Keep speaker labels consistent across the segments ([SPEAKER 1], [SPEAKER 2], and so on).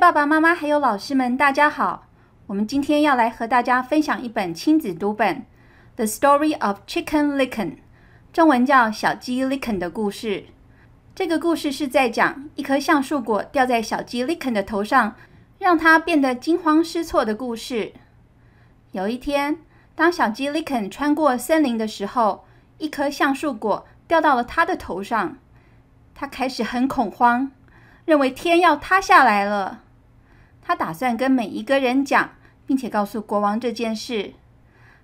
[SPEAKER 1] 爸爸妈妈还有老师们，大家好！我们今天要来和大家分享一本亲子读本，《The Story of Chicken Liken c》，中文叫《小鸡 Liken c 的故事》。这个故事是在讲一颗橡树果掉在小鸡 Liken c 的头上，让它变得惊慌失措的故事。有一天，当小鸡 Liken c 穿过森林的时候，一颗橡树果掉到了它的头上，它开始很恐慌，认为天要塌下来了。他打算跟每一个人讲，并且告诉国王这件事。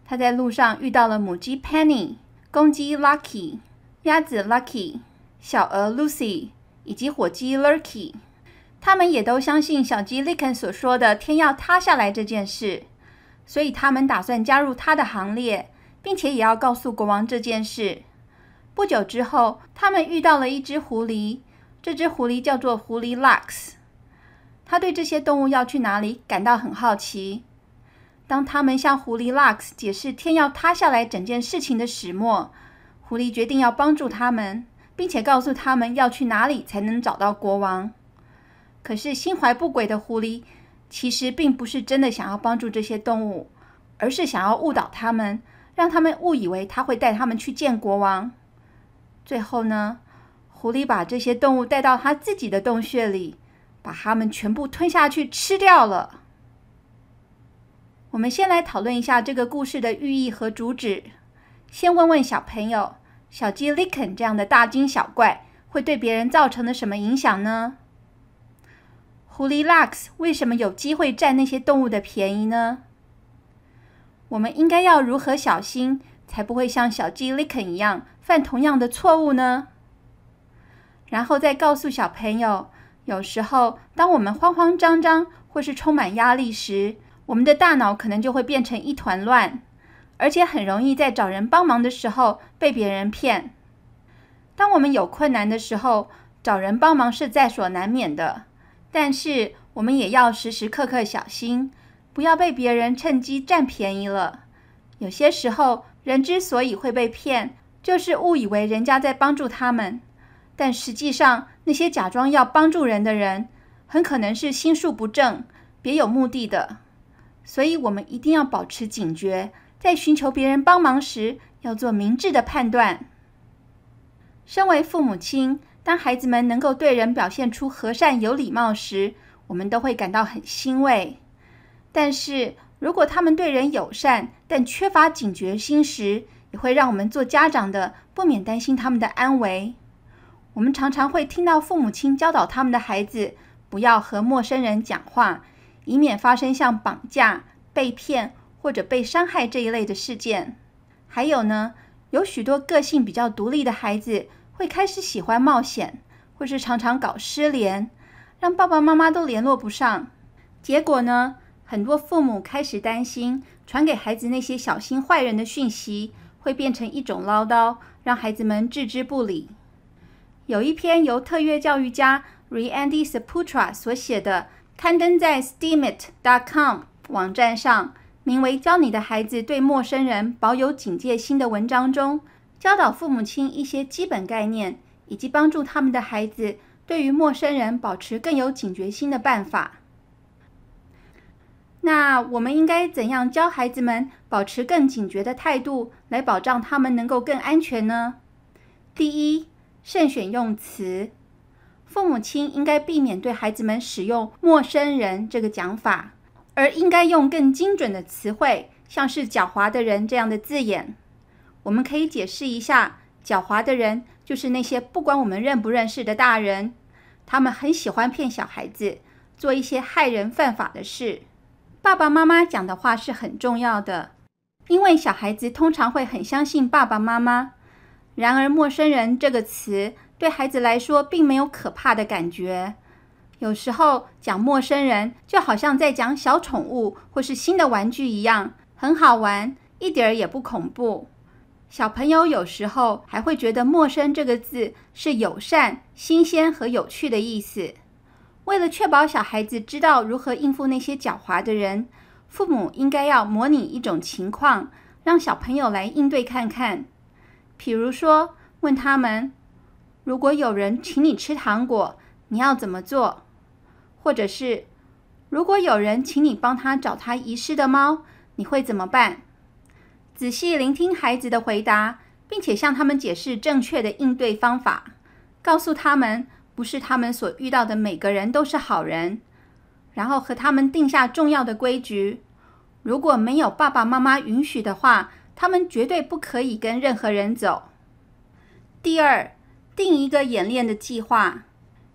[SPEAKER 1] 他在路上遇到了母鸡 Penny、公鸡 Lucky、鸭子 Lucky、小鹅 Lucy 以及火鸡 Lucky。他们也都相信小鸡 Licken 所说的“天要塌下来”这件事，所以他们打算加入他的行列，并且也要告诉国王这件事。不久之后，他们遇到了一只狐狸，这只狐狸叫做狐狸 Lux。他对这些动物要去哪里感到很好奇。当他们向狐狸 Lux 解释天要塌下来整件事情的始末，狐狸决定要帮助他们，并且告诉他们要去哪里才能找到国王。可是心怀不轨的狐狸其实并不是真的想要帮助这些动物，而是想要误导他们，让他们误以为他会带他们去见国王。最后呢，狐狸把这些动物带到他自己的洞穴里。把它们全部吞下去吃掉了。我们先来讨论一下这个故事的寓意和主旨。先问问小朋友：小鸡 Licken 这样的大惊小怪会对别人造成的什么影响呢？狐狸 Lucks 为什么有机会占那些动物的便宜呢？我们应该要如何小心，才不会像小鸡 Licken 一样犯同样的错误呢？然后再告诉小朋友。有时候，当我们慌慌张张或是充满压力时，我们的大脑可能就会变成一团乱，而且很容易在找人帮忙的时候被别人骗。当我们有困难的时候，找人帮忙是在所难免的，但是我们也要时时刻刻小心，不要被别人趁机占便宜了。有些时候，人之所以会被骗，就是误以为人家在帮助他们。但实际上，那些假装要帮助人的人，很可能是心术不正、别有目的的。所以，我们一定要保持警觉，在寻求别人帮忙时，要做明智的判断。身为父母亲，当孩子们能够对人表现出和善、有礼貌时，我们都会感到很欣慰。但是如果他们对人友善，但缺乏警觉心时，也会让我们做家长的不免担心他们的安危。我们常常会听到父母亲教导他们的孩子不要和陌生人讲话，以免发生像绑架、被骗或者被伤害这一类的事件。还有呢，有许多个性比较独立的孩子会开始喜欢冒险，或是常常搞失联，让爸爸妈妈都联络不上。结果呢，很多父母开始担心，传给孩子那些小心坏人的讯息会变成一种唠叨，让孩子们置之不理。有一篇由特约教育家 r e a n d y Saputra 所写的，刊登在 Steemit.com 网站上，名为《教你的孩子对陌生人保有警戒心》的文章中，教导父母亲一些基本概念，以及帮助他们的孩子对于陌生人保持更有警觉心的办法。那我们应该怎样教孩子们保持更警觉的态度，来保障他们能够更安全呢？第一，慎选用词，父母亲应该避免对孩子们使用“陌生人”这个讲法，而应该用更精准的词汇，像是“狡猾的人”这样的字眼。我们可以解释一下，“狡猾的人”就是那些不管我们认不认识的大人，他们很喜欢骗小孩子，做一些害人犯法的事。爸爸妈妈讲的话是很重要的，因为小孩子通常会很相信爸爸妈妈。然而，“陌生人”这个词对孩子来说并没有可怕的感觉。有时候讲陌生人，就好像在讲小宠物或是新的玩具一样，很好玩，一点儿也不恐怖。小朋友有时候还会觉得“陌生”这个字是友善、新鲜和有趣的意思。为了确保小孩子知道如何应付那些狡猾的人，父母应该要模拟一种情况，让小朋友来应对看看。比如说，问他们：如果有人请你吃糖果，你要怎么做？或者是，如果有人请你帮他找他遗失的猫，你会怎么办？仔细聆听孩子的回答，并且向他们解释正确的应对方法，告诉他们不是他们所遇到的每个人都是好人，然后和他们定下重要的规矩：如果没有爸爸妈妈允许的话。他们绝对不可以跟任何人走。第二，定一个演练的计划，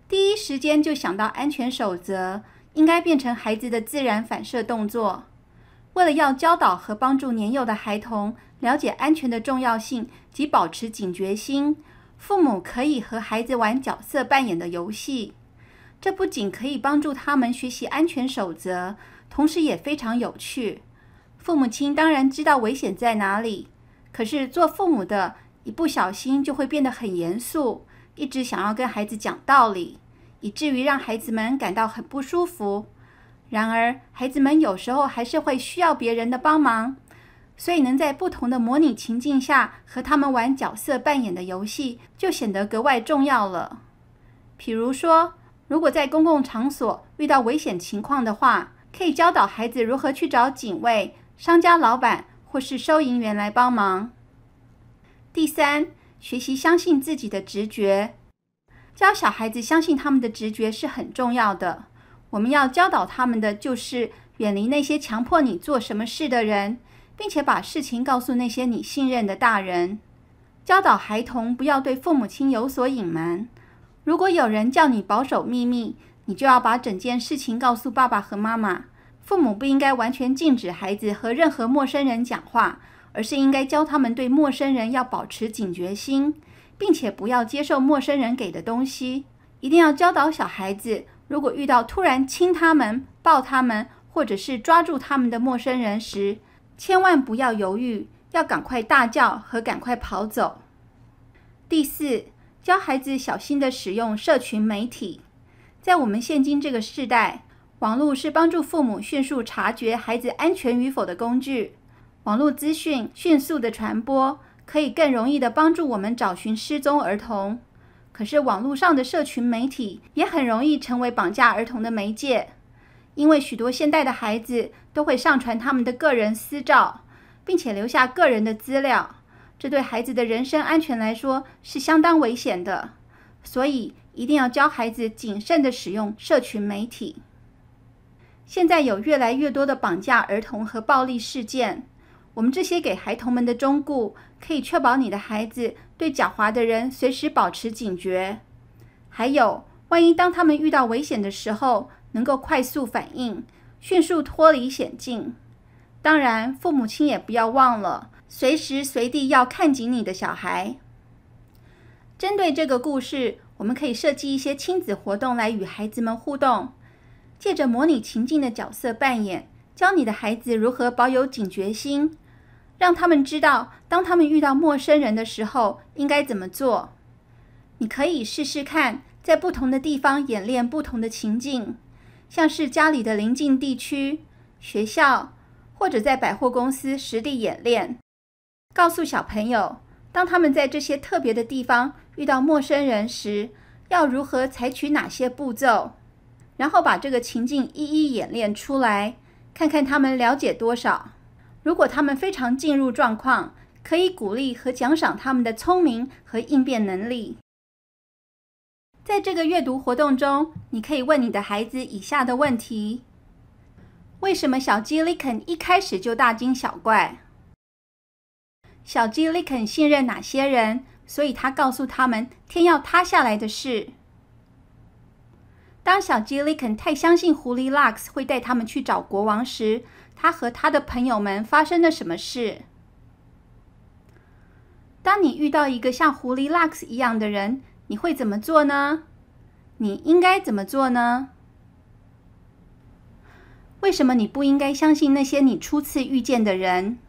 [SPEAKER 1] 第一时间就想到安全守则，应该变成孩子的自然反射动作。为了要教导和帮助年幼的孩童了解安全的重要性及保持警觉心，父母可以和孩子玩角色扮演的游戏。这不仅可以帮助他们学习安全守则，同时也非常有趣。父母亲当然知道危险在哪里，可是做父母的一不小心就会变得很严肃，一直想要跟孩子讲道理，以至于让孩子们感到很不舒服。然而，孩子们有时候还是会需要别人的帮忙，所以能在不同的模拟情境下和他们玩角色扮演的游戏，就显得格外重要了。比如说，如果在公共场所遇到危险情况的话，可以教导孩子如何去找警卫。商家老板或是收银员来帮忙。第三，学习相信自己的直觉。教小孩子相信他们的直觉是很重要的。我们要教导他们的就是远离那些强迫你做什么事的人，并且把事情告诉那些你信任的大人。教导孩童不要对父母亲有所隐瞒。如果有人叫你保守秘密，你就要把整件事情告诉爸爸和妈妈。父母不应该完全禁止孩子和任何陌生人讲话，而是应该教他们对陌生人要保持警觉心，并且不要接受陌生人给的东西。一定要教导小孩子，如果遇到突然亲他们、抱他们，或者是抓住他们的陌生人时，千万不要犹豫，要赶快大叫和赶快跑走。第四，教孩子小心的使用社群媒体，在我们现今这个世代。网络是帮助父母迅速察觉孩子安全与否的工具。网络资讯迅速的传播，可以更容易的帮助我们找寻失踪儿童。可是，网络上的社群媒体也很容易成为绑架儿童的媒介，因为许多现代的孩子都会上传他们的个人私照，并且留下个人的资料，这对孩子的人身安全来说是相当危险的。所以，一定要教孩子谨慎的使用社群媒体。现在有越来越多的绑架儿童和暴力事件，我们这些给孩童们的忠告，可以确保你的孩子对狡猾的人随时保持警觉，还有万一当他们遇到危险的时候，能够快速反应，迅速脱离险境。当然，父母亲也不要忘了，随时随地要看紧你的小孩。针对这个故事，我们可以设计一些亲子活动来与孩子们互动。借着模拟情境的角色扮演，教你的孩子如何保有警觉心，让他们知道当他们遇到陌生人的时候应该怎么做。你可以试试看，在不同的地方演练不同的情境，像是家里的邻近地区、学校，或者在百货公司实地演练。告诉小朋友，当他们在这些特别的地方遇到陌生人时，要如何采取哪些步骤。然后把这个情境一一演练出来，看看他们了解多少。如果他们非常进入状况，可以鼓励和奖赏他们的聪明和应变能力。在这个阅读活动中，你可以问你的孩子以下的问题：为什么小鸡里肯一开始就大惊小怪？小鸡里肯信任哪些人？所以他告诉他们天要塌下来的事。当小杰里肯太相信狐狸 Lux 会带他们去找国王时，他和他的朋友们发生了什么事？当你遇到一个像狐狸 Lux 一样的人，你会怎么做呢？你应该怎么做呢？为什么你不应该相信那些你初次遇见的人？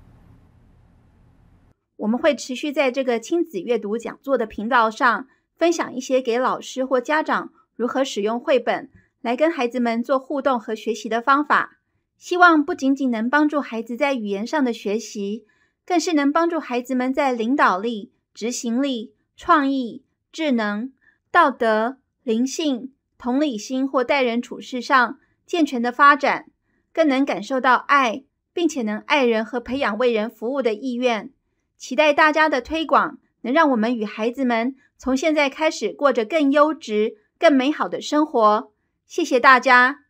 [SPEAKER 1] 我们会持续在这个亲子阅读讲座的频道上分享一些给老师或家长。如何使用绘本来跟孩子们做互动和学习的方法？希望不仅仅能帮助孩子在语言上的学习，更是能帮助孩子们在领导力、执行力、创意、智能、道德、灵性、同理心或待人处事上健全的发展，更能感受到爱，并且能爱人和培养为人服务的意愿。期待大家的推广，能让我们与孩子们从现在开始过着更优质。更美好的生活，谢谢大家。